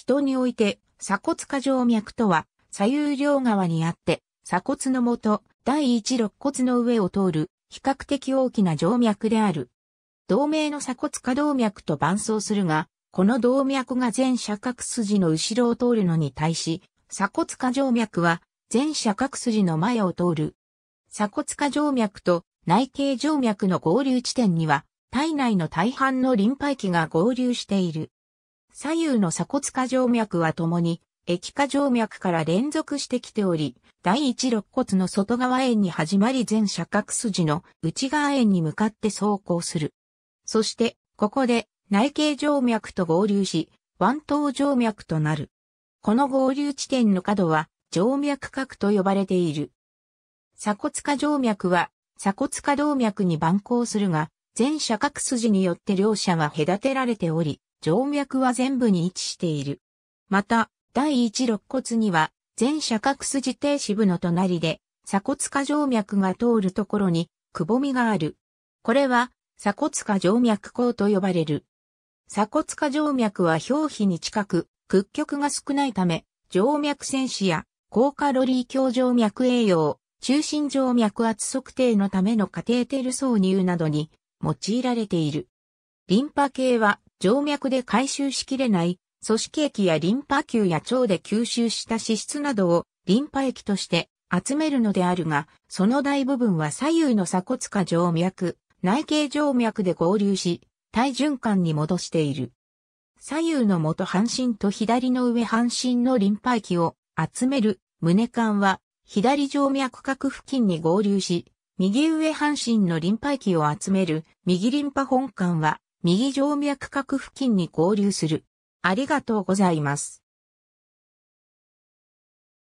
人において、鎖骨下静脈とは、左右両側にあって、鎖骨のもと、第一肋骨の上を通る、比較的大きな静脈である。同名の鎖骨下動脈と伴走するが、この動脈が全射角筋の後ろを通るのに対し、鎖骨下静脈は全射角筋の前を通る。鎖骨下静脈と内径静脈の合流地点には、体内の大半のリンパ液が合流している。左右の鎖骨下静脈はともに、液下静脈から連続してきており、第一肋骨の外側円に始まり全射角筋の内側円に向かって走行する。そして、ここで内径静脈と合流し、腕頭静脈となる。この合流地点の角は静脈角と呼ばれている。鎖骨下静脈は鎖骨下動脈に蛮行するが、全射角筋によって両者は隔てられており、静脈は全部に位置している。また、第一肋骨には、全射角筋停止部の隣で、鎖骨下静脈が通るところに、くぼみがある。これは、鎖骨下静脈孔と呼ばれる。鎖骨下静脈は表皮に近く、屈曲が少ないため、静脈戦士や高カロリー強静脈栄養、中心静脈圧測定のためのカテーテル挿入などに用いられている。リンパ系は静脈で回収しきれない組織液やリンパ球や腸で吸収した脂質などをリンパ液として集めるのであるが、その大部分は左右の鎖骨下静脈、内径静脈で合流し、体循環に戻している。左右の元半身と左の上半身のリンパ液を集める胸管は左静脈核付近に合流し、右上半身のリンパ液を集める右リンパ本管は右静脈角付近に合流する。ありがとうございます。